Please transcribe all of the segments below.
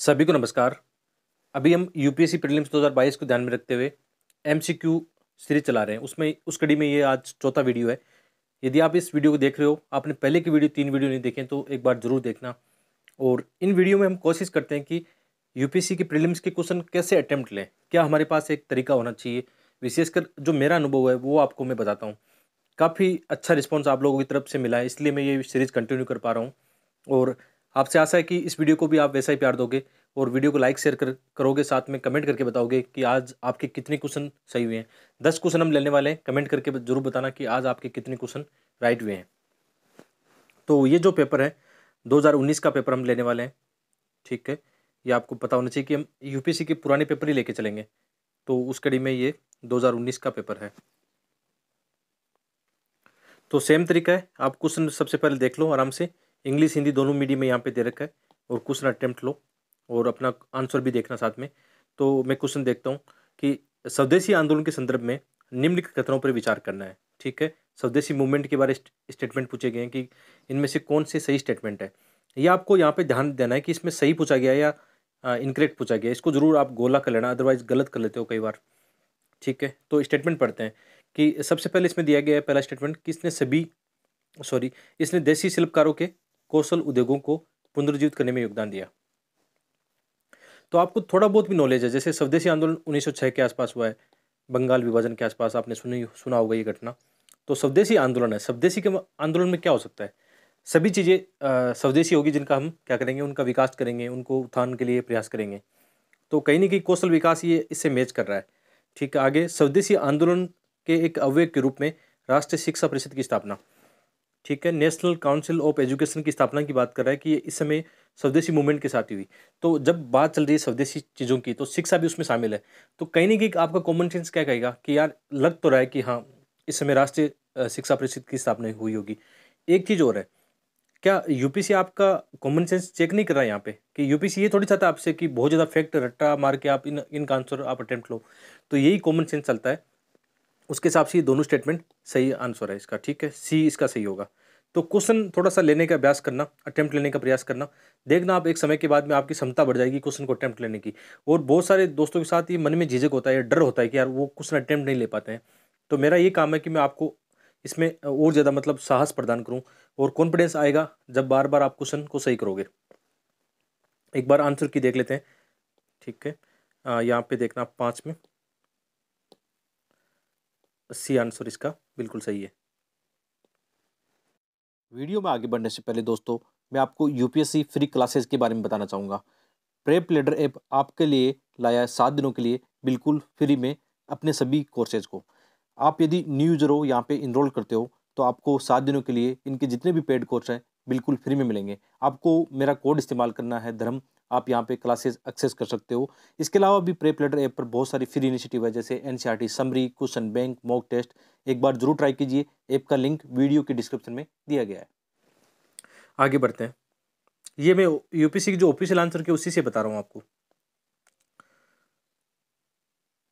सभी को नमस्कार अभी हम यूपीएससी प्रीलिम्स 2022 को ध्यान में रखते हुए एमसीक्यू सीरीज चला रहे हैं उसमें उस कड़ी में ये आज चौथा वीडियो है यदि आप इस वीडियो को देख रहे हो आपने पहले की वीडियो तीन वीडियो नहीं देखें तो एक बार ज़रूर देखना और इन वीडियो में हम कोशिश करते हैं कि यूपीएससी के प्रिलिम्स के क्वेश्चन कैसे अटैम्प्ट लें क्या हमारे पास एक तरीका होना चाहिए विशेषकर जो मेरा अनुभव है वो आपको मैं बताता हूँ काफ़ी अच्छा रिस्पॉन्स आप लोगों की तरफ से मिला है इसलिए मैं ये सीरीज़ कंटिन्यू कर पा रहा हूँ और आपसे आशा है कि इस वीडियो को भी आप वैसा ही प्यार दोगे और वीडियो को लाइक शेयर कर करोगे साथ में कमेंट करके बताओगे कि आज आपके कितने क्वेश्चन सही हुए हैं दस क्वेश्चन हम लेने वाले हैं कमेंट करके जरूर बताना कि आज आपके कितने क्वेश्चन राइट हुए हैं तो ये जो पेपर है 2019 का पेपर हम लेने वाले हैं ठीक है ये आपको पता होना चाहिए कि हम यू के पुराने पेपर ही लेके चलेंगे तो उस कड़ी में ये 2019 का पेपर है तो सेम तरीका है आप क्वेश्चन सबसे पहले देख लो आराम से इंग्लिश हिंदी दोनों मीडियम में यहाँ पे दे रखा है और क्वेश्चन अटैम्प्ट लो और अपना आंसर भी देखना साथ में तो मैं क्वेश्चन देखता हूँ कि स्वदेशी आंदोलन के संदर्भ में निम्नलिखित कथनों पर विचार करना है ठीक है स्वदेशी मूवमेंट के बारे स्टेटमेंट पूछे गए हैं कि इनमें से कौन से सही स्टेटमेंट है ये यह आपको यहाँ पर ध्यान देना है कि इसमें सही पूछा गया या इनकरेक्ट पूछा गया इसको ज़रूर आप गोला कर लेना अदरवाइज गलत कर लेते हो कई बार ठीक है तो स्टेटमेंट पढ़ते हैं कि सबसे पहले इसमें दिया गया है पहला स्टेटमेंट कि इसने सभी सॉरी इसने देसी शिल्पकारों के कौशल उद्योगों को पुनर्जीवित करने में योगदान दिया तो आपको थोड़ा बहुत भी नॉलेज है जैसे स्वदेशी आंदोलन उन्नीस के आसपास हुआ है बंगाल विभाजन के आसपास आपने सुनी सुना होगा ये घटना तो स्वदेशी आंदोलन है स्वदेशी के आंदोलन में क्या हो सकता है सभी चीज़ें स्वदेशी होगी जिनका हम क्या करेंगे उनका विकास करेंगे उनको उत्थान के लिए प्रयास करेंगे तो कहीं ना कहीं कौशल विकास ये इससे मैच कर रहा है ठीक है आगे स्वदेशी आंदोलन के एक अवयव के रूप में राष्ट्रीय शिक्षा परिषद की स्थापना ठीक है नेशनल काउंसिल ऑफ एजुकेशन की स्थापना की बात कर रहा है कि इस समय स्वदेशी मूवमेंट के साथ हुई तो जब बात चल रही है स्वदेशी चीज़ों की तो शिक्षा भी उसमें शामिल है तो कहीं ना कहीं आपका कॉमन सेंस क्या कहेगा कि यार लग तो रहा है कि हाँ इस समय राष्ट्रीय शिक्षा परिषद की स्थापना हुई होगी एक चीज़ और है क्या यूपीसी आपका कॉमन सेंस चेक नहीं कर रहा है यहाँ पे कि यूपीसी ये थोड़ी चाहता है आपसे कि बहुत ज़्यादा फैक्ट रट्टा मार के आप इन इनका आंसर आप अटैम्प्ट लो तो यही कॉमन सेंस चलता है उसके हिसाब से ये दोनों स्टेटमेंट सही आंसर है इसका ठीक है सी इसका सही होगा तो क्वेश्चन थोड़ा सा लेने का अभ्यास करना अटैम्प्ट लेने का प्रयास करना देखना आप एक समय के बाद में आपकी क्षमता बढ़ जाएगी क्वेश्चन को अटैम्प्ट लेने की और बहुत सारे दोस्तों के साथ ये मन में झिझक होता है डर होता है कि यार वो क्वेश्चन अटैम्प्ट नहीं ले पाते हैं तो मेरा ये काम है कि मैं आपको इसमें और ज़्यादा मतलब साहस प्रदान करूँ और कॉन्फिडेंस आएगा जब बार बार आप क्वेश्चन को सही करोगे एक बार आंसर की देख लेते हैं ठीक है यहाँ पे देखना आप पाँच में सी आंसर इसका बिल्कुल सही है वीडियो में आगे बढ़ने से पहले दोस्तों मैं आपको यूपीएससी फ्री क्लासेस के बारे में बताना चाहूँगा प्रेप लेडर ऐप आपके लिए लाया है सात दिनों के लिए बिल्कुल फ्री में अपने सभी कोर्सेज को आप यदि न्यू यूजर हो यहाँ पे इनरोल करते हो तो आपको सात दिनों के लिए इनके जितने भी पेड कोर्स हैं बिल्कुल फ्री में मिलेंगे आपको मेरा कोड इस्तेमाल करना है धर्म आप यहाँ पे क्लासेस एक्सेस कर सकते हो इसके अलावा भी प्रेप लेटर ऐप पर बहुत सारी फ्री इनिशिएटिव है जैसे NCERT summary question bank mock test एक बार जरूर ट्राई कीजिए ऐप का लिंक वीडियो के डिस्क्रिप्शन में दिया गया है आगे बढ़ते हैं ये मैं यूपीसी की जो ऑफिशियल आंसर के उसी से बता रहा हूँ आपको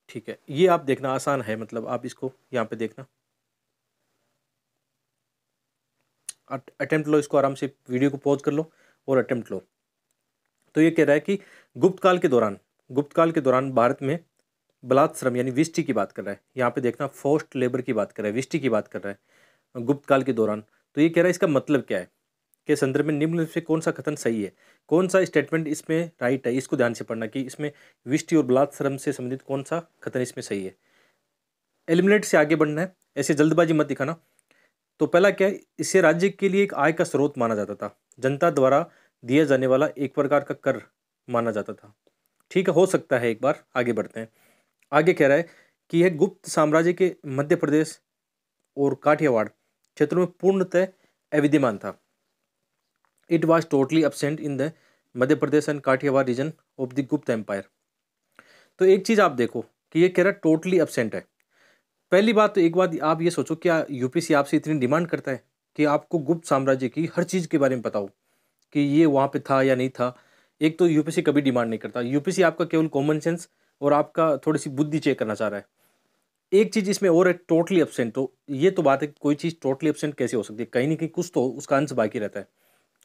ठीक है ये आप देखना आसान है मतलब आप इसको यहाँ पे देखना अटेम्प्ट लो इसको आराम से वीडियो को पॉज कर लो और अटेम्प्ट लो तो ये कह रहा है कि गुप्त काल के दौरान गुप्त काल के दौरान भारत में बलात् श्रम यानी विष्टि की बात कर रहा है यहाँ पे देखना फोस्ट लेबर की बात कर रहा है विष्टि की बात कर रहा है गुप्त काल के दौरान तो ये कह रहा है इसका मतलब क्या है के संदर्भ में निम्न से कौन सा कथन सही है कौन सा स्टेटमेंट इसमें राइट है इसको ध्यान से पढ़ना कि इसमें विष्टि और बलात् श्रम से संबंधित कौन सा कथन इसमें सही है एलिमिनेट से आगे बढ़ना है ऐसे जल्दबाजी मत दिखाना तो पहला क्या है इसे राज्य के लिए एक आय का स्रोत माना जाता था जनता द्वारा दिया जाने वाला एक प्रकार का कर माना जाता था ठीक है हो सकता है एक बार आगे बढ़ते हैं आगे कह रहा है कि यह गुप्त साम्राज्य के मध्य प्रदेश और काठियावाड़ क्षेत्र में पूर्णतः अविद्यमान था it was totally absent in the Madhya Pradesh and Kathiawar region of the Gupta empire तो एक चीज़ आप देखो कि ये कह रहा है टोटली एबसेंट है पहली बात तो एक बात आप ये सोचो क्या यूपीसी आपसे इतनी डिमांड करता है कि आपको गुप्त साम्राज्य की हर चीज़ के बारे में बताओ कि ये वहाँ पे था या नहीं था एक तो यूपीसी कभी डिमांड नहीं करता यूपीसी आपका केवल कॉमन सेंस और आपका थोड़ी सी बुद्धि चेक करना चाह रहा है एक चीज़ इसमें और है टोटली एबसेंट तो ये तो बात है कोई चीज़ टोटली एबसेंट कैसे हो सकती है कहीं ना कहीं कुछ तो उसका अंश बाकी रहता है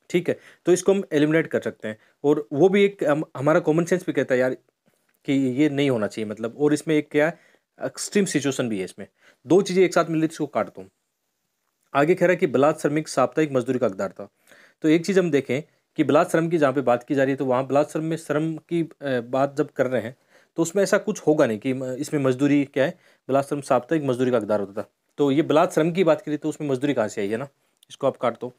ठीक है तो इसको हम एलिमिनेट कर सकते हैं और वो भी एक हमारा कॉमन सेंस भी कहता है यार कि ये नहीं होना चाहिए मतलब और इसमें एक क्या है एक्सट्रीम सिचुएशन भी है इसमें दो चीज़ें एक साथ मिल रही इसको काटता हूँ आगे कह रहा है कि बलात् श्रमिक साप्ताहिक मजदूरी का अकदार था तो एक चीज़ हम देखें कि बलात्श्रम की जहाँ पे बात की जा रही है तो वहाँ बलात् में श्रम की बात जब कर रहे हैं तो उसमें ऐसा कुछ होगा नहीं कि इसमें मजदूरी क्या है बलात् श्रम साप्ताहिक मजदूरी का अकदार होता था तो ये बलात्श्रम की बात करिए तो उसमें मजदूरी कहाँ से आई है ना इसको आप काट दो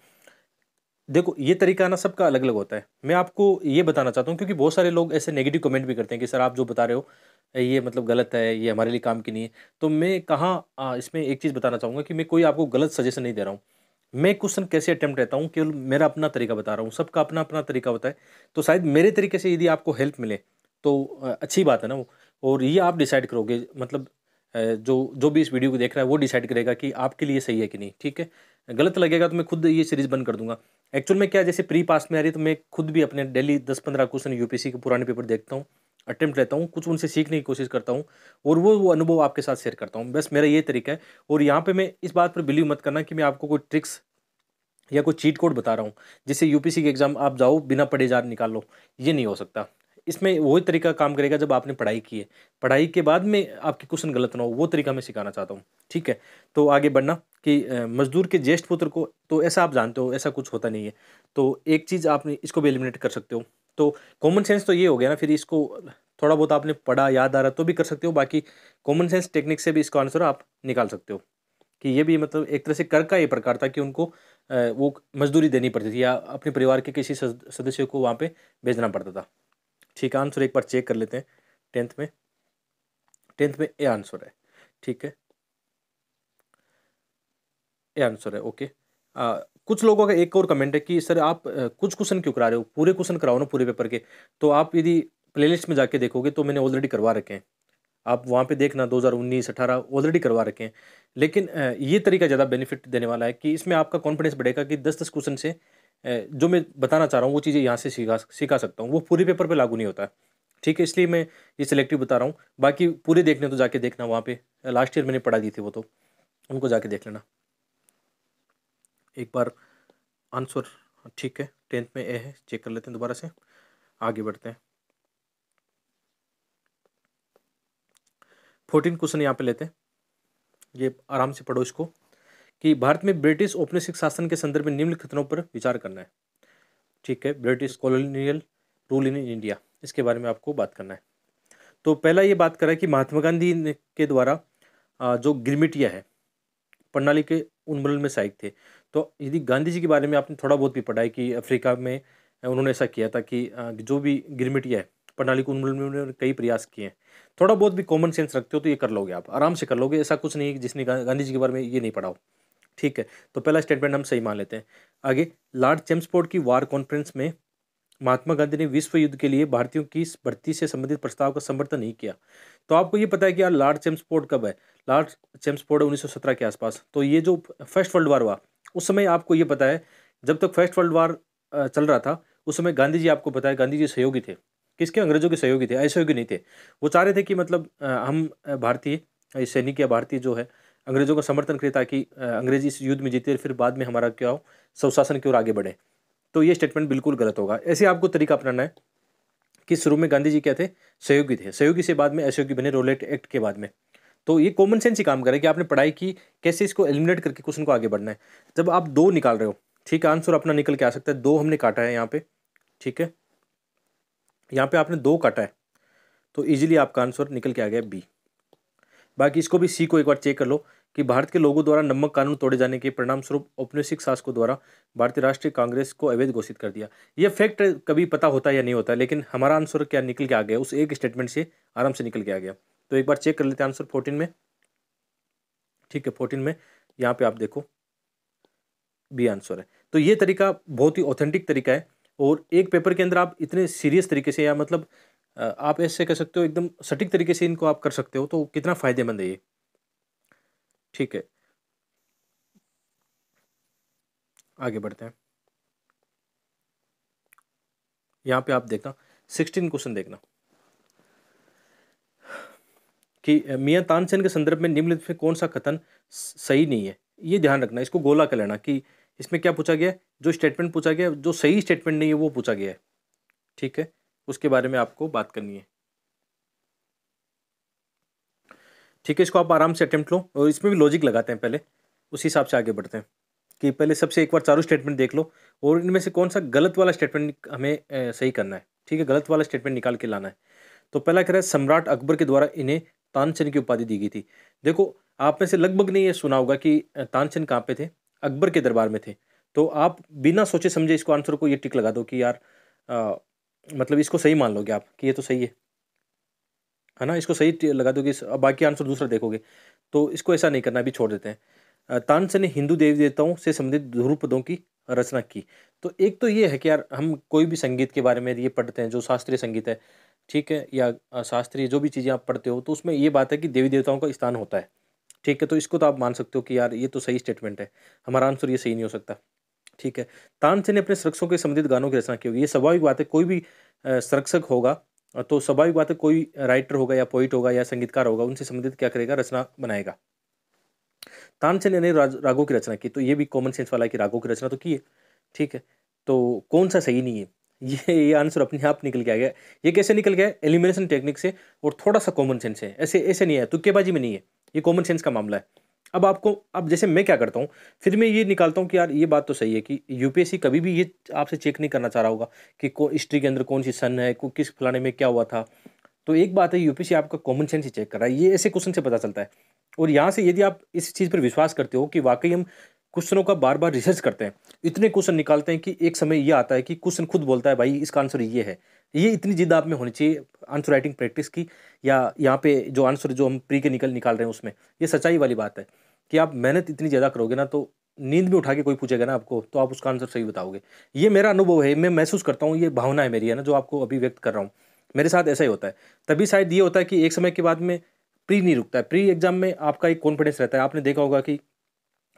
देखो ये तरीका ना सबका अलग अलग होता है मैं आपको ये बताना चाहता हूँ क्योंकि बहुत सारे लोग ऐसे नेगेटिव कमेंट भी करते हैं कि सर आप जो बता रहे हो ये मतलब गलत है ये हमारे लिए काम की नहीं है तो मैं कहाँ इसमें एक चीज़ बताना चाहूँगा कि मैं कोई आपको गलत सजेशन नहीं दे रहा हूँ मैं क्वेश्चन कैसे अटैम्प्ट रहता हूँ केवल मेरा अपना तरीका बता रहा हूँ सबका अपना अपना तरीका होता है तो शायद मेरे तरीके से यदि आपको हेल्प मिले तो अच्छी बात है ना वो और ये आप डिसाइड करोगे मतलब जो जो भी इस वीडियो को देख रहा है वो डिसाइड करेगा कि आपके लिए सही है कि नहीं ठीक है गलत लगेगा तो मैं खुद ये सीरीज़ बंद कर दूंगा एक्चुअल में क्या जैसे प्री पास में आ रही है तो मैं खुद भी अपने डेली दस पंद्रह क्वेश्चन यूपीसी के पुराने पेपर देखता हूँ अटैम्प्ट लेता हूँ कुछ उनसे सीखने की कोशिश करता हूँ और वो वो अनुभव आपके साथ शेयर करता हूँ बस मेरा ये तरीका है और यहाँ पे मैं इस बात पर बिलीव मत करना कि मैं आपको कोई ट्रिक्स या कोई चीट कोड बता रहा हूँ जिससे यूपीसी के एग्ज़ाम आप जाओ बिना पढ़े जा निकाल लो ये नहीं हो सकता इसमें वही तरीका काम करेगा जब आपने पढ़ाई की है पढ़ाई के बाद में आपके क्वेश्चन गलत ना हो वो तरीका मैं सिखाना चाहता हूँ ठीक है तो आगे बढ़ना कि मजदूर के ज्येष्ठ पुत्र को तो ऐसा आप जानते हो ऐसा कुछ होता नहीं है तो एक चीज़ आप इसको भी एलिमिनेट कर सकते हो तो कॉमन सेंस तो ये हो गया ना फिर इसको थोड़ा बहुत आपने पढ़ा याद आ रहा तो भी कर सकते हो बाकी कॉमन सेंस टेक्निक से भी इसका आंसर आप निकाल सकते हो कि ये भी मतलब एक तरह से कर का ये प्रकार था कि उनको वो मजदूरी देनी पड़ती थी या अपने परिवार के किसी सदस्य को वहाँ पे भेजना पड़ता था ठीक है आंसर एक बार चेक कर लेते हैं टेंथ में टेंथ में ए आंसर है ठीक है ए आंसर है ओके कुछ लोगों का एक और कमेंट है कि सर आप कुछ क्वेश्चन क्यों करा रहे हो पूरे क्वेश्चन कराओ ना पूरे पेपर के तो आप यदि प्लेलिस्ट में जाके देखोगे तो मैंने ऑलरेडी करवा रखे हैं आप वहाँ पे देखना 2019 18 ऑलरेडी करवा रखे हैं लेकिन ये तरीका ज़्यादा बेनिफिट देने वाला है कि इसमें आपका कॉन्फिडेंस बढ़ेगा कि दस दस क्वेश्चन से जो मैं बताना चाह रहा हूँ वो चीज़ें यहाँ से सीखा सीखा सकता हूँ वो पूरे पेपर पर लागू नहीं होता ठीक है इसलिए मैं ये सिलेक्टिव बता रहा हूँ बाकी पूरे देखने तो जाके देखना वहाँ पर लास्ट ईयर मैंने पढ़ा दी थी वो तो उनको जाके देख लेना एक बार आंसर ठीक है टेंथ में ए है चेक कर लेते हैं दोबारा से आगे बढ़ते हैं फोर्टीन क्वेश्चन यहाँ पे लेते हैं ये आराम से पढ़ो इसको कि भारत में ब्रिटिश औपनिषिक शासन के संदर्भ में निम्न खतरों पर विचार करना है ठीक है British colonial rule in India इसके बारे में आपको बात करना है तो पहला ये बात करा है कि महात्मा गांधी के द्वारा जो गिरमिटिया है प्रणाली के उन्मूलन में सहायक थे तो यदि गांधी जी के बारे में आपने थोड़ा बहुत भी पढ़ा है कि अफ्रीका में उन्होंने ऐसा किया था कि जो भी गिरमिटिया है प्रणाली को उन्मूलन में उन्होंने कई प्रयास किए हैं थोड़ा बहुत भी कॉमन सेंस रखते हो तो ये कर लोगे आप आराम से कर लोगे ऐसा कुछ नहीं है जिसने गांधी जी के बारे में ये नहीं पढ़ा हो ठीक है तो पहला स्टेटमेंट हम सही मान लेते हैं आगे लॉर्ड चेम्सपोर्ट की वार कॉन्फ्रेंस में महात्मा गांधी ने विश्व युद्ध के लिए भारतीयों की भर्ती से संबंधित प्रस्ताव का समर्थन नहीं किया तो आपको ये पता है कि यार लॉर्ड चेम्सपोर्ट कब है लॉर्ड चेम्सपोर्ट उन्नीस सौ सत्रह के आसपास तो ये जो फर्स्ट वर्ल्ड वार हुआ उस समय आपको ये पता है जब तक फर्स्ट वर्ल्ड वार चल रहा था उस समय गांधी जी आपको पता है गांधी जी सहयोगी थे किसके अंग्रेजों के सहयोगी थे असहयोगी नहीं थे वो चाह रहे थे कि मतलब हम भारतीय सैनिक या भारतीय जो है अंग्रेजों का समर्थन करें ताकि अंग्रेजी इस युद्ध में जीते फिर बाद में हमारा क्या हो स्वशासन की ओर आगे बढ़े तो ये स्टेटमेंट बिल्कुल गलत होगा ऐसे आपको तरीका अपनाना है कि शुरू में गांधी जी क्या थे सहयोगी थे सहयोगी से बाद में असहयोगी बने रोलेट एक्ट के बाद में तो ये कॉमन सेंस ही काम करे कि आपने पढ़ाई की कैसे इसको एलिमिनेट करके क्वेश्चन को आगे बढ़ना है जब आप दो निकाल रहे हो ठीक है आंसर अपना निकल के आ सकता है दो हमने काटा है यहाँ पे ठीक है यहाँ पे आपने दो काटा है तो ईजिली आपका आंसर निकल के आ गया बी बाकी इसको भी सी को एक बार चेक कर लो कि भारत के लोगों द्वारा नमक कानून तोड़े जाने के परिणाम स्वरूप औपनिवेशिक शासकों द्वारा भारतीय राष्ट्रीय कांग्रेस को अवैध घोषित कर दिया यह फैक्ट कभी पता होता या नहीं होता लेकिन हमारा आंसर क्या निकल के आ गया उस एक स्टेटमेंट से आराम से निकल के आ गया तो एक बार चेक कर लेते हैं आंसर फोर्टीन में ठीक है फोर्टीन में यहाँ पे आप देखो बी आंसर है तो ये तरीका बहुत ही ऑथेंटिक तरीका है और एक पेपर के अंदर आप इतने सीरियस तरीके से या मतलब आप ऐसे कह सकते हो एकदम सटीक तरीके से इनको आप कर सकते हो तो कितना फ़ायदेमंद है ये ठीक है आगे बढ़ते हैं यहाँ पे आप देखना सिक्सटीन क्वेश्चन देखना कि मियाँ तानसेन के संदर्भ में निम्नलिखित में कौन सा कथन सही नहीं है ये ध्यान रखना इसको गोला कर लेना कि इसमें क्या पूछा गया जो स्टेटमेंट पूछा गया जो सही स्टेटमेंट नहीं है वो पूछा गया है ठीक है उसके बारे में आपको बात करनी है ठीक है इसको आप आराम से अटैम्प्ट लो और इसमें भी लॉजिक लगाते हैं पहले उस हिसाब से आगे बढ़ते हैं कि पहले सबसे एक बार चारों स्टेटमेंट देख लो और इनमें से कौन सा गलत वाला स्टेटमेंट हमें सही करना है ठीक है गलत वाला स्टेटमेंट निकाल के लाना है तो पहला कह रहा है सम्राट अकबर के द्वारा इन्हें तानसेन की उपाधि दी गई थी देखो आप में से लगभग ने ये सुना होगा कि तानसेन कहाँ पे थे अकबर के दरबार में थे तो आप बिना सोचे समझे इसको आंसर को ये टिक लगा दो कि यार आ, मतलब इसको सही मान लोगे आप कि ये तो सही है है ना इसको सही लगा दोगे बाकी आंसर दूसरा देखोगे तो इसको ऐसा नहीं करना अभी छोड़ देते हैं तानसेन ने हिंदू देवी देवताओं से संबंधित ध्रुपदों की रचना की तो एक तो ये है कि यार हम कोई भी संगीत के बारे में ये पढ़ते हैं जो शास्त्रीय संगीत है ठीक है या शास्त्रीय जो भी चीज़ें आप पढ़ते हो तो उसमें ये बात है कि देवी देवताओं का स्थान होता है ठीक है तो इसको तो आप मान सकते हो कि यार ये तो सही स्टेटमेंट है हमारा आंसर ये सही नहीं हो सकता ठीक है तानसेन ने अपने संरक्षकों के संबंधित गानों की रचना की होगी ये स्वाभाविक बात है कोई भी संरक्षक होगा तो स्वाभाविक बात है कोई राइटर होगा या पोइट होगा या संगीतकार होगा उनसे संबंधित क्या करेगा रचना बनाएगा तानसेन ने रागों की रचना की तो ये भी कॉमन सेंस वाला है कि रागों की रचना तो की है ठीक है तो कौन सा सही नहीं है ये ये आंसर अपने आप निकल के आ गया ये कैसे निकल गया एलिमिनेशन टेक्निक से और थोड़ा सा कॉमन सेंस है ऐसे ऐसे नहीं है तुक्केबाजी में नहीं है ये कॉमन सेंस का मामला है अब आपको अब जैसे मैं क्या करता हूँ फिर मैं ये निकालता हूँ कि यार ये बात तो सही है कि यूपीएससी कभी भी ये आपसे चेक नहीं करना चाह रहा होगा कि हिस्ट्री के अंदर कौन सी सन है किस फलाने में क्या हुआ था तो एक बात है यूपीएससी आपका कॉमन सेंस ही चेक कर रहा है ये ऐसे क्वेश्चन से पता चलता है और यहाँ से यदि आप इस चीज़ पर विश्वास करते हो कि वाकई हम क्वेश्चनों का बार बार रिसर्च करते हैं इतने क्वेश्चन निकालते हैं कि एक समय ये आता है कि क्वेश्चन खुद बोलता है भाई इसका आंसर ये है ये इतनी जिद आप में होनी चाहिए आंसर राइटिंग प्रैक्टिस की या यहाँ पे जो आंसर जो हम प्री के निकल निकाल रहे हैं उसमें ये सच्चाई वाली बात है कि आप मेहनत इतनी ज़्यादा करोगे ना तो नींद में उठा के कोई पूछेगा ना आपको तो आप उसका आंसर सही बताओगे ये मेरा अनुभव है मैं महसूस करता हूँ ये भावना है मेरी है ना जो आपको अभी व्यक्त कर रहा हूँ मेरे साथ ऐसा ही होता है तभी शायद ये होता है कि एक समय के बाद में प्री नहीं रुकता है प्री एग्जाम में आपका एक कॉन्फिडेंस रहता है आपने देखा होगा कि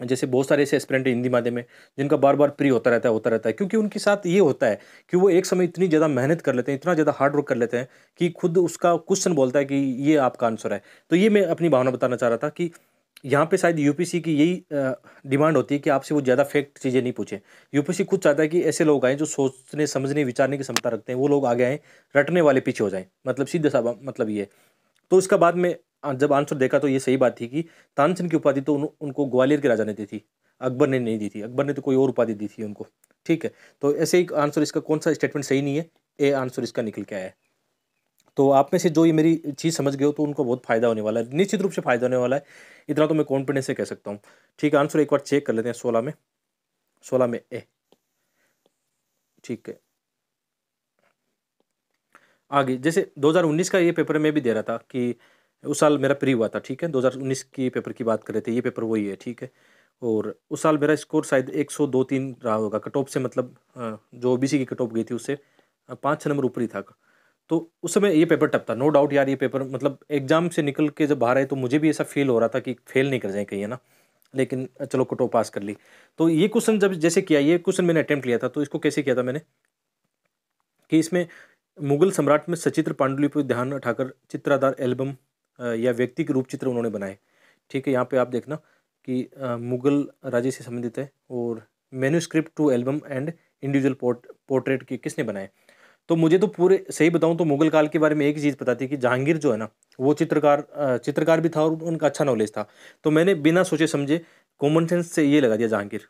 जैसे बहुत सारे ऐसे एस्परेंट हिंदी माध्यम में जिनका बार बार प्री होता रहता है होता रहता है क्योंकि उनके साथ ये होता है कि वो एक समय इतनी ज़्यादा मेहनत कर लेते हैं इतना ज़्यादा हार्ड वर्क कर लेते हैं कि खुद उसका क्वेश्चन बोलता है कि ये आपका आंसर है तो ये मैं अपनी भावना बताना चाह रहा था कि यहाँ पे शायद यू की यही डिमांड होती है कि आपसे वो ज़्यादा फैक्ट चीज़ें नहीं पूछें यूपीसी खुद चाहता है कि ऐसे लोग आएँ जो सोचने समझने विचारने की क्षमता रखते हैं वो लोग आगे आएँ रटने वाले पीछे हो जाएँ मतलब सीधे साहब मतलब ये तो इसका बाद में जब आंसर देखा तो ये सही बात थी कि तानसेन की उपाधि तो उन, उनको ग्वालियर के राजा ने दी थी अकबर ने नहीं दी थी अकबर ने तो कोई और उपाधि दी थी उनको ठीक है तो ऐसे ही आंसर इसका कौन सा स्टेटमेंट सही नहीं है ए आंसर इसका निकल के आया है तो आप में से जो ये मेरी चीज़ समझ गए हो तो उनको बहुत फायदा होने वाला है निश्चित रूप से फायदा होने वाला है इतना तो मैं कॉन्फिडेंस से कह सकता हूँ ठीक है आंसर एक बार चेक कर लेते हैं सोलह में सोलह में ए ठीक है आगे जैसे 2019 का ये पेपर में भी दे रहा था कि उस साल मेरा प्री हुआ था ठीक है 2019 की पेपर की बात कर रहे थे ये पेपर वही है ठीक है और उस साल मेरा स्कोर शायद एक सौ दो तीन रहा होगा कटॉप से मतलब जो ओ की कटॉप गई थी उससे पाँच छः नंबर ऊपर ही था तो उस समय ये पेपर टप था नो डाउट यार ये पेपर मतलब एग्जाम से निकल के जब बाहर आए तो मुझे भी ऐसा फील हो रहा था कि फेल नहीं कर जाए कहीं है ना लेकिन चलो कट पास कर ली तो ये क्वेश्चन जब जैसे किया ये क्वेश्चन मैंने अटैम्प्ट लिया था तो इसको कैसे किया था मैंने कि इसमें मुगल सम्राट में सचित्र पांडुलिपि ध्यान उठाकर चित्राधार एल्बम या व्यक्ति के रूप चित्र उन्होंने बनाए ठीक है यहाँ पे आप देखना कि मुग़ल राज्य से संबंधित है और manuscript to album and individual portrait के किसने बनाए तो मुझे तो पूरे सही बताऊँ तो मुगल काल के बारे में एक चीज़ पता थी कि जहांगीर जो है ना वो चित्रकार चित्रकार भी था और उनका अच्छा नॉलेज था तो मैंने बिना सोचे समझे कॉमन सेंस से ये लगा दिया जहांगीर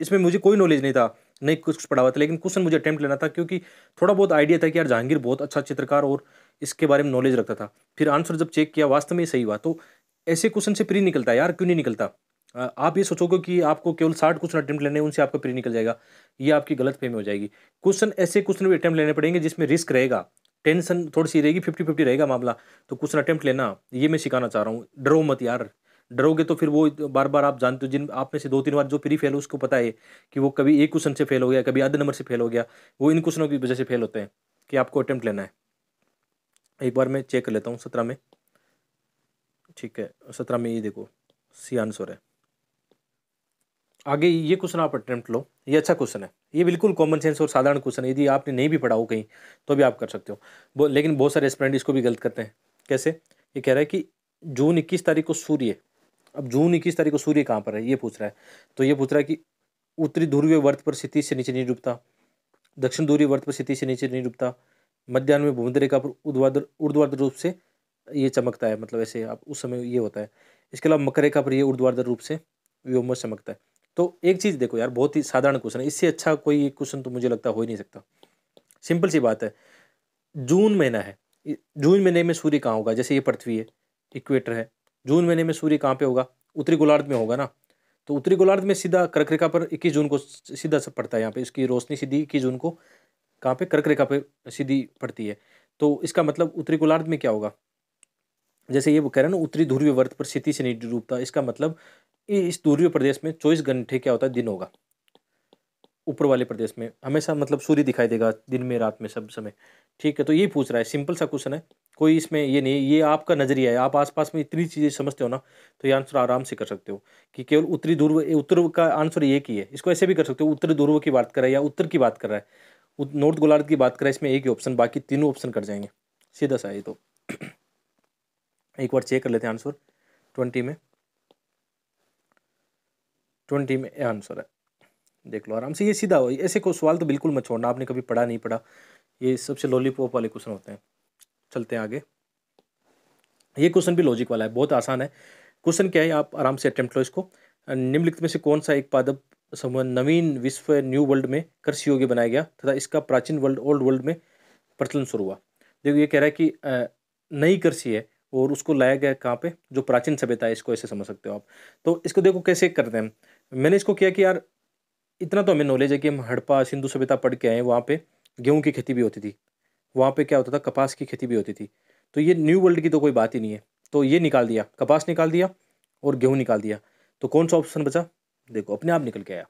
इसमें मुझे कोई नॉलेज नहीं था नहीं कुछ पढ़ा हुआ था लेकिन क्वेश्चन मुझे अटैम्प्ट लेना था क्योंकि थोड़ा बहुत आइडिया था कि यार जहांगीर बहुत अच्छा चित्रकार और इसके बारे में नॉलेज रखता था फिर आंसर जब चेक किया वास्तव में सही हुआ तो ऐसे क्वेश्चन से प्री निकलता है यार क्यों नहीं निकलता आप ये सोचोगे कि आपको केवल साठ क्वेश्चन अटैम्प्ट लेने उनसे आपका प्री निकल जाएगा ये आपकी गलत फहमी हो जाएगी क्वेश्चन ऐसे क्वेश्चन भी अटैम्प्ट लेने पड़ेंगे जिसमें रिस्क रहेगा टेंशन थोड़ी सी रहेगी फिफ्टी फिफ्टी रहेगा मामला तो क्वेश्चन अटैम्प्ट लेना ये मैं सिखाना चाह रहा हूँ डरो मत यार डरोगे तो फिर वो बार बार आप जानते हो जिन आप में से दो तीन बार जो प्री फेल हो उसको पता है कि वो कभी एक क्वेश्चन से फेल हो गया कभी आधे नंबर से फेल हो गया वो इन क्वेश्चनों की वजह से फेल होते हैं कि आपको अटैम्प्ट लेना है एक बार मैं चेक कर लेता हूँ सत्रह में ठीक है सत्रह में ये देखो सी आंसर है आगे ये क्वेश्चन आप अटैम्प्ट लो ये अच्छा क्वेश्चन है ये बिल्कुल कॉमन सेंस और साधारण क्वेश्चन है यदि आपने नहीं भी पढ़ा हो कहीं तो भी आप कर सकते हो लेकिन बहुत सारे स्टूडेंट इसको भी गलत करते हैं कैसे ये कह रहा है कि जून इक्कीस तारीख को सूर्य अब जून इक्कीस तारीख को सूर्य कहाँ पर है ये पूछ रहा है तो ये पूछ रहा है कि उत्तरी ध्रुवीय वर्त पर स्थिति से नीचे नहीं डूबता दक्षिण ध्रुवीय वर्त पर स्थिति से नीचे नहीं डूबता मध्यान्ह में भूमध्य रेखा पर उर्ध्वाधर उर्ध्वाधर रूप से ये चमकता है मतलब ऐसे आप उस समय ये होता है इसके अलावा मकर रेखा पर ये उर्ध्वाधर रूप से व्योम चमकता है तो एक चीज़ देखो यार बहुत ही साधारण क्वेश्चन है इससे अच्छा कोई क्वेश्चन तो मुझे लगता हो ही नहीं सकता सिंपल सी बात है जून महीना है जून महीने में सूर्य कहाँ होगा जैसे ये पृथ्वी है इक्वेटर है जून महीने में सूर्य कहाँ पे होगा उत्तरी गोलार्ध में होगा ना तो उत्तरी गोलार्ध में सीधा कर्क रेखा पर 21 जून को सीधा सब पड़ता है यहाँ पे इसकी रोशनी सीधी इक्कीस जून को कहाँ पे कर्क रेखा पे सीधी पड़ती है तो इसका मतलब उत्तरी गोलार्ध में क्या होगा जैसे ये वो कह रहे हैं ना उत्तरी ध्रुवीय वर्त पर स्थिति से नहीं डूबता इसका मतलब इस ध्रुवीय प्रदेश में चौबीस घंटे क्या होता है दिन होगा ऊपर वाले प्रदेश में हमेशा मतलब सूर्य दिखाई देगा दिन में रात में सब समय ठीक है तो ये पूछ रहा है सिंपल सा क्वेश्चन है कोई इसमें ये नहीं ये आपका नजरिया है आप आसपास में इतनी चीज़ें समझते हो ना तो ये आंसर आराम से कर सकते हो कि केवल उत्तरी ध्रुव उत्तर का आंसर ये की है इसको ऐसे भी कर सकते हो उत्तर ध्रुव की बात कर रहा है या उत्तर की बात कर रहा है नॉर्थ गोलार्ध की बात करें है इसमें एक ही ऑप्शन बाकी तीनों ऑप्शन कर जाएंगे सीधा सा ये तो एक बार चेक कर लेते हैं आंसर ट्वेंटी में ट्वेंटी में आंसर है देख लो आराम से ये सीधा हो ऐसे कोई सवाल तो बिल्कुल मत छोड़ना आपने कभी पढ़ा नहीं पढ़ा ये सबसे लॉलीपॉप वाले क्वेश्चन होते हैं चलते हैं आगे ये क्वेश्चन भी लॉजिक वाला है बहुत आसान है क्वेश्चन क्या है आप आराम से अटैम्प्ट लो इसको निम्नलिखित में से कौन सा एक पादप समूह नवीन विश्व न्यू वर्ल्ड में कृषि योग्य बनाया गया तथा इसका प्राचीन वर्ल्ड ओल्ड वर्ल्ड में प्रचलन शुरू हुआ देखो ये कह रहा है कि नई कृषि है और उसको लाया गया कहाँ पे जो प्राचीन सभ्यता है इसको ऐसे समझ सकते हो आप तो इसको देखो कैसे करते हैं मैंने इसको किया कि यार इतना तो हमें नॉलेज है कि हम हड़प्पा सिंधु सभ्यता पढ़ के आए हैं वहाँ पर गेहूँ की खेती भी होती थी वहाँ पे क्या होता था कपास की खेती भी होती थी तो ये न्यू वर्ल्ड की तो कोई बात ही नहीं है तो ये निकाल दिया कपास निकाल दिया और गेहूँ निकाल दिया तो कौन सा ऑप्शन बचा देखो अपने आप निकल के आया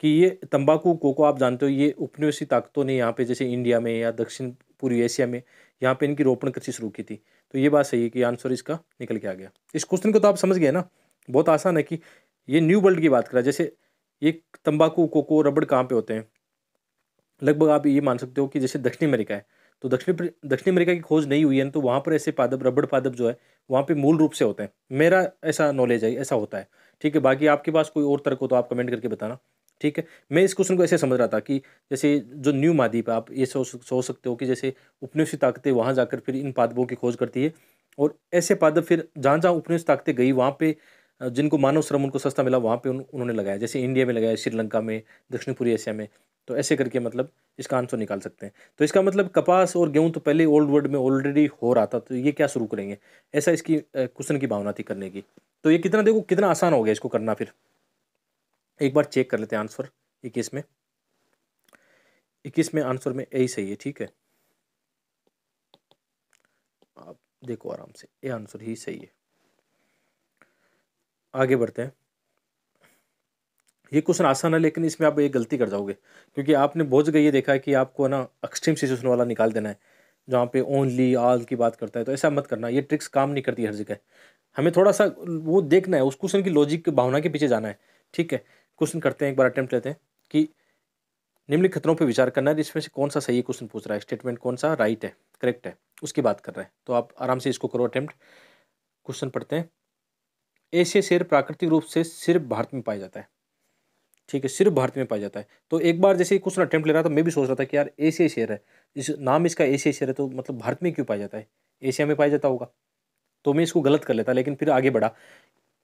कि ये तंबाकू कोको आप जानते हो ये उपनिवेशी ताकतों ने यहाँ पे जैसे इंडिया में या दक्षिण पूर्वी एशिया में यहाँ पे इनकी रोपण कृषि शुरू की थी तो ये बात सही है कि आंसर इसका निकल के आ गया इस क्वेश्चन को तो आप समझ गए ना बहुत आसान है कि ये न्यू वर्ल्ड की बात करा जैसे ये तंबाकू कोको रबड़ कहाँ पे होते हैं लगभग आप ये मान सकते हो कि जैसे दक्षिण अमेरिका है तो दक्षिण दक्षिण अमेरिका की खोज नहीं हुई है तो वहाँ पर ऐसे पादप रबड़ पादप जो है वहाँ पे मूल रूप से होते हैं मेरा ऐसा नॉलेज है ऐसा होता है ठीक है बाकी आपके पास कोई और तर्क हो तो आप कमेंट करके बताना ठीक है मैं इस क्वेश्चन को ऐसे समझ रहा था कि जैसे जो न्यू महाद्वीप है आप ये सोच सोच सकते हो कि जैसे उपनिवेश ताकतें वहाँ जाकर फिर इन पादपों की खोज करती है और ऐसे पादप फिर जहाँ जहाँ उपनिवेश ताकतें गई वहाँ पर जिनको मानव श्रम उनको सस्ता मिला वहाँ पे उन, उन्होंने लगाया जैसे इंडिया में लगाया श्रीलंका में दक्षिण पूर्वी एशिया में तो ऐसे करके मतलब इसका आंसर निकाल सकते हैं तो इसका मतलब कपास और गेहूं तो पहले ओल्ड वर्ल्ड में ऑलरेडी हो रहा था तो ये क्या शुरू करेंगे ऐसा इसकी क्वेश्चन की भावना थी करने की तो ये कितना देखो कितना आसान हो गया इसको करना फिर एक बार चेक कर लेते हैं आंसर इक्कीस में इक्कीस में आंसर में यही सही है ठीक है आप देखो आराम से ये आंसर ही सही है आगे बढ़ते हैं ये क्वेश्चन आसान है लेकिन इसमें आप एक गलती कर जाओगे क्योंकि आपने बहुत जगह ये देखा है कि आपको ना एक्सट्रीम सिचुएशन वाला निकाल देना है जहाँ पे ओनली आल की बात करता है तो ऐसा मत करना ये ट्रिक्स काम नहीं करती हर जगह हमें थोड़ा सा वो देखना है उस क्वेश्चन की लॉजिक भावना के पीछे जाना है ठीक है क्वेश्चन करते हैं एक बार अटैम्प्ट लेते हैं कि निम्न खतरों पर विचार करना है जिसमें से कौन सा सही क्वेश्चन पूछ रहा है स्टेटमेंट कौन सा राइट है करेक्ट है उसकी बात कर रहे हैं तो आप आराम से इसको करो अटैम्प्ट क्वेश्चन पढ़ते हैं ऐसे शेर प्राकृतिक रूप से सिर्फ भारत में पाया जाता है ठीक है सिर्फ भारत में पाया जाता है तो एक बार जैसे कुछ ना अटैम्प्ट ले रहा था मैं भी सोच रहा था कि यार एशिया शेर है इस नाम इसका एशिया शेर है तो मतलब भारत में क्यों पाया जाता है एशिया में पाया जाता होगा तो मैं इसको गलत कर लेता लेकिन फिर आगे बढ़ा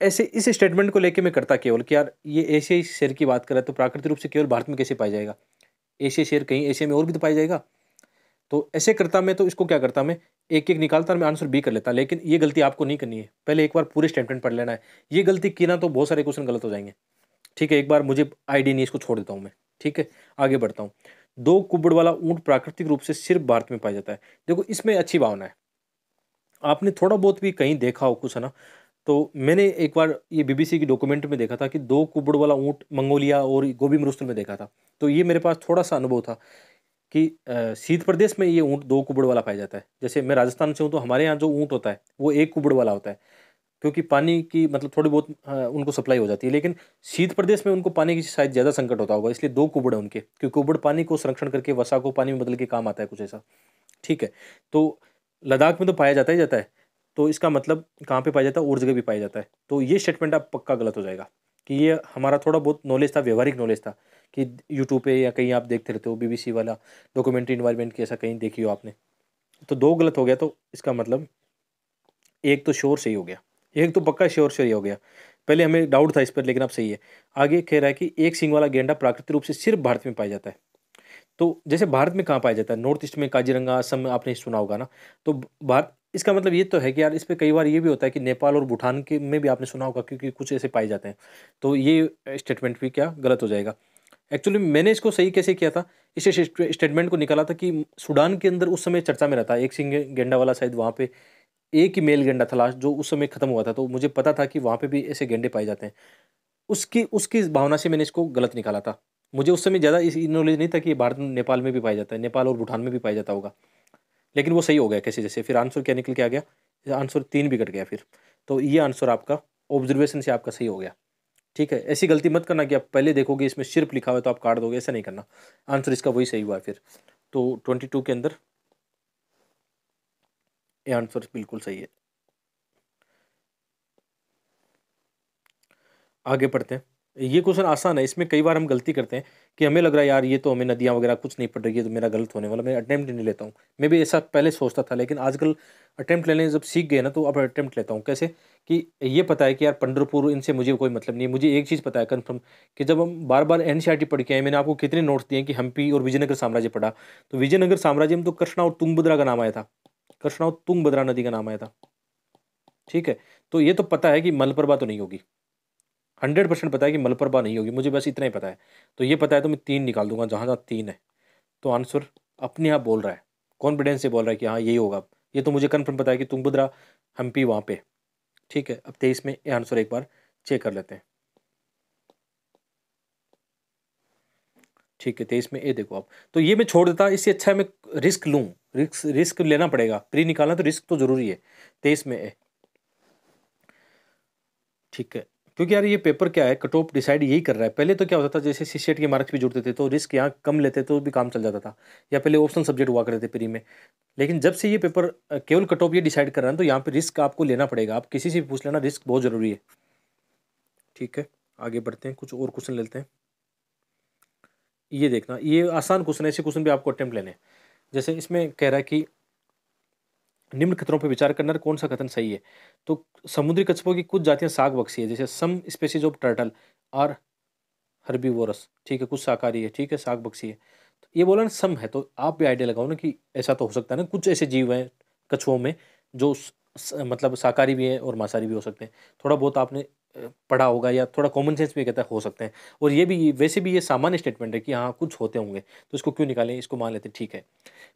ऐसे इस स्टेटमेंट को लेके मैं करता केवल कि यार ये एशियाई शेर की बात करें तो प्राकृतिक रूप से केवल भारत में कैसे पाया जाएगा एशियाई शेर कहीं एशिया में और भी तो पाया जाएगा तो ऐसे करता मैं तो इसको क्या करता मैं एक एक निकालता मैं आंसर बी कर लेता लेकिन ये गलती आपको नहीं करनी है पहले एक बार पूरे स्टेटमेंट पढ़ लेना है ये गलती की ना तो बहुत सारे क्वेश्चन गलत हो जाएंगे ठीक है एक बार मुझे आईडी नहीं इसको छोड़ देता हूँ मैं ठीक है आगे बढ़ता हूँ दो कुबड़ वाला ऊँट प्राकृतिक रूप से सिर्फ भारत में पाया जाता है देखो इसमें अच्छी भावना है आपने थोड़ा बहुत भी कहीं देखा हो कुछ है ना तो मैंने एक बार ये बीबीसी की डॉक्यूमेंट में देखा था कि दो कुबड़ वाला ऊँट मंगोलिया और गोभी मरुस्तल में देखा था तो ये मेरे पास थोड़ा सा अनुभव था कि शीत प्रदेश में ये ऊँट दो कुबड़ वाला पाया जाता है जैसे मैं राजस्थान से हूँ तो हमारे यहाँ जो ऊँट होता है वो एक कुबड़ वाला होता है क्योंकि पानी की मतलब थोड़ी बहुत उनको सप्लाई हो जाती है लेकिन शीत प्रदेश में उनको पानी की शायद ज़्यादा संकट होता होगा इसलिए दो कुबड़ है उनके क्योंकि कुबड़ पानी को संरक्षण करके वसा को पानी में बदल के काम आता है कुछ ऐसा ठीक है तो लद्दाख में तो पाया जाता ही जाता है तो इसका मतलब कहाँ पे पाया जाता है और जगह भी पाया जाता है तो ये स्टेटमेंट आप पक्का गलत हो जाएगा कि ये हमारा थोड़ा बहुत नॉलेज था व्यवहारिक नॉलेज था कि यूट्यूब पे या कहीं आप देखते रहते हो बीबीसी वाला डॉक्यूमेंट्री इन्वायरमेंट की ऐसा कहीं देखी हो आपने तो दो गलत हो गया तो इसका मतलब एक तो श्योर सही हो गया एक तो पक्का श्योर सही हो गया पहले हमें डाउट था इस पर लेकिन अब सही है आगे कह रहा है कि एक सिंग वाला गेंडा प्राकृतिक रूप से सिर्फ भारत में पाया जाता है तो जैसे भारत में कहाँ पाया जाता है नॉर्थ ईस्ट में काजीरंगा असम में आपने सुना होगा ना तो भारत इसका मतलब ये तो है कि यार इस पर कई बार ये भी होता है कि नेपाल और भूटान के में भी आपने सुना होगा क्योंकि कुछ ऐसे पाए जाते हैं तो ये स्टेटमेंट भी क्या गलत हो जाएगा एक्चुअली मैंने इसको सही कैसे किया था इस स्टेटमेंट को निकाला था कि सूडान के अंदर उस समय चर्चा में रहा था एक सिंह गेंडा वाला शायद वहाँ पे एक ही मेल गेंडा था लास्ट जो उस समय ख़त्म हुआ था तो मुझे पता था कि वहाँ पे भी ऐसे गेंडे पाए जाते हैं उसकी उसकी भावना से मैंने इसको गलत निकाला था मुझे उस समय ज़्यादा इस नॉलेज नहीं था कि भारत नेपाल में भी पाया जाता है नेपाल और भूटान में भी पाया जाता होगा लेकिन वो सही हो गया कैसे जैसे फिर आंसर क्या निकल के आ गया आंसर तीन भी कट गया फिर तो ये आंसर आपका ऑब्जर्वेशन से आपका सही हो गया ठीक है ऐसी गलती मत करना कि आप पहले देखोगे इसमें सिर्फ लिखा हुआ है तो आप काट दोगे ऐसा नहीं करना आंसर इसका वही सही हुआ फिर तो ट्वेंटी टू के अंदर ये आंसर बिल्कुल सही है आगे पढ़ते हैं ये क्वेश्चन आसान है इसमें कई बार हम गलती करते हैं कि हमें लग रहा है यार ये तो हमें नदियाँ वगैरह कुछ नहीं पड़ रही है तो मेरा गलत होने वाला मैं अटैम्प्ट नहीं लेता हूँ मैं भी ऐसा पहले सोचता था लेकिन आजकल अटैम्प्ट लेने जब सीख गए ना तो अब अटैम्प्ट लेता हूँ कैसे कि ये पता है कि यार पंडरपुर इनसे मुझे कोई मतलब नहीं है मुझे एक चीज़ पता है कन्फर्म कि जब हम बार बार एन पढ़ के आए मैंने आपको कितने नोट्स दिए कि हम्पी और विजयनगर साम्राज्य पढ़ा तो विजयनगर साम्राज्य में तो कृष्णा और तुंगभद्रा का नाम आया था कृष्णा और तुंगभद्रा नदी का नाम आया था ठीक है तो ये तो पता है कि मलप्रभा तो नहीं होगी हंड्रेड परसेंट पता है कि मलप्रभा नहीं होगी मुझे बस इतना ही पता है तो ये पता है तो मैं तीन निकाल दूंगा जहाँ जहाँ तीन है तो आंसर अपने आप बोल रहा है कॉन्फिडेंस से बोल रहा है कि हाँ यही होगा ये तो मुझे कन्फर्म पता है कि तुंगभद्रा हम्पी वहाँ पे ठीक है अब तेईस में ये आंसर एक बार चेक कर लेते हैं ठीक है तेईस में ये देखो आप तो ये मैं छोड़ देता इससे अच्छा है मैं रिस्क लूँ रिस्क रिस्क लेना पड़ेगा प्री निकालना तो रिस्क तो ज़रूरी है तेईस में ए ठीक है क्योंकि यार ये पेपर क्या है कट ऑफ डिसाइड यही कर रहा है पहले तो क्या होता था जैसे सी सेट के मार्क्स भी जुड़ते थे तो रिस्क यहाँ कम लेते तो भी काम चल जाता था या पहले ऑप्शन सब्जेक्ट हुआ करते थे प्री में लेकिन जब से ये पेपर केवल कट ऑफ ये डिसाइड कर रहा है तो यहाँ पर रिस्क आपको लेना पड़ेगा आप किसी से भी पूछ लेना रिस्क बहुत ज़रूरी है ठीक है आगे बढ़ते हैं कुछ और क्वेश्चन लेते हैं ये देखना ये आसान क्वेश्चन है ऐसे क्वेश्चन भी आपको अटैम्प्ट लेने हैं जैसे इसमें कह रहा है कि निम्न खतरों पर विचार करना तो कौन सा कथन सही है तो समुद्री कछुओं की कुछ जातियां साग बक्सी है जैसे सम स्पेसीज ऑफ टर्टल और वोरस ठीक है कुछ शाकाहारी है ठीक है साग बक्सी है तो ये बोला ना सम है तो आप भी आइडिया लगाओ ना कि ऐसा तो हो सकता है ना कुछ ऐसे जीव हैं कछुओं में जो स, मतलब शाकाहारी भी हैं और मांसाहारी भी हो सकते हैं थोड़ा बहुत आपने पढ़ा होगा या थोड़ा कॉमन सेंस भी कहता है हो सकते हैं और ये भी वैसे भी ये सामान्य स्टेटमेंट है कि हाँ कुछ होते होंगे तो इसको क्यों निकालें इसको मान लेते ठीक है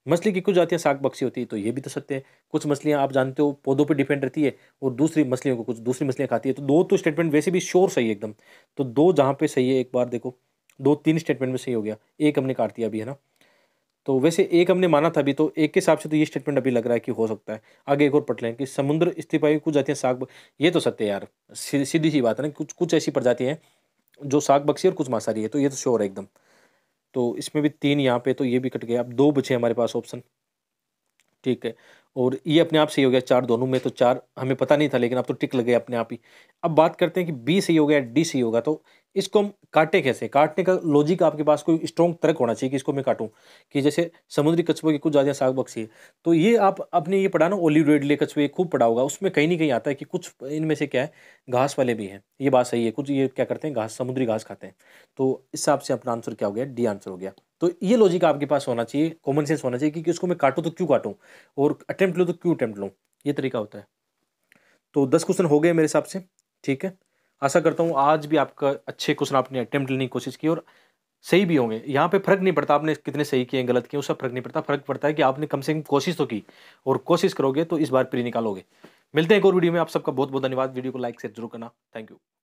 मछली की कुछ जातियाँ साग बक्सी होती है तो ये भी तो सकते हैं कुछ मछलियाँ आप जानते हो पौधों पर डिपेंड रहती है और दूसरी मछलियों को कुछ दूसरी मछलियाँ खाती है तो दो तो स्टेटमेंट वैसे भी श्योर सही है एकदम तो दो जहाँ पर सही है एक बार देखो दो तीन स्टेटमेंट में सही हो गया एक हमने काट दिया अभी है ना तो वैसे एक हमने माना था अभी तो एक के हिसाब से तो ये स्टेटमेंट अभी लग रहा है कि हो सकता है आगे एक और पट लें कि समुद्र स्थिपाई कुछ जातियाँ साग ये तो सत्य यार सीधी सी बात है ना कुछ कुछ ऐसी प्रजातियाँ हैं जो साग बक्सी और कुछ मांसाहारी है तो ये तो श्योर है एकदम तो इसमें भी तीन यहाँ पे तो ये भी कट गया अब दो बचे हमारे पास ऑप्शन ठीक है और ये अपने आप सही हो गया चार दोनों में तो चार हमें पता नहीं था लेकिन अब तो टिक लग गया अपने आप ही अब बात करते हैं कि बी सही हो गया डी सही होगा तो इसको हम काटे कैसे काटने का लॉजिक आपके पास कोई स्ट्रॉन्ग तर्क होना चाहिए कि इसको मैं काटूं कि जैसे समुद्री कछुए की कुछ ज़्यादा साग बक्सी है तो ये आप अपने ये पढ़ा ना ओलिव रेडले कछुए खूब पढ़ा होगा उसमें कहीं ना कहीं आता है कि कुछ इनमें से क्या है घास वाले भी हैं ये बात सही है कुछ ये क्या करते हैं घास समुद्री घास खाते हैं तो इस हिसाब से अपना आंसर क्या हो गया डी आंसर हो गया तो ये लॉजिक आपके पास होना चाहिए कॉमन सेंस होना चाहिए कि, कि उसको मैं काटूँ तो क्यों काटूँ और अटैम्प्ट लूँ तो क्यों अटैम्प्ट लूँ ये तरीका होता है तो दस क्वेश्चन हो गए मेरे हिसाब से ठीक है आशा करता हूँ आज भी आपका अच्छे क्वेश्चन आपने अटैम्प्ट लेने की कोशिश की और सही भी होंगे यहाँ पे फर्क नहीं पड़ता आपने कितने सही किए गलत किए उसका फर्क नहीं पड़ता फर्क पड़ता है कि आपने कम से कम कोशिश तो की और कोशिश करोगे तो इस बार प्री निकालोगे मिलते हैं एक और वीडियो में आप सबका बहुत बहुत धन्यवाद वीडियो को लाइक शेयर जरूर करना थैंक यू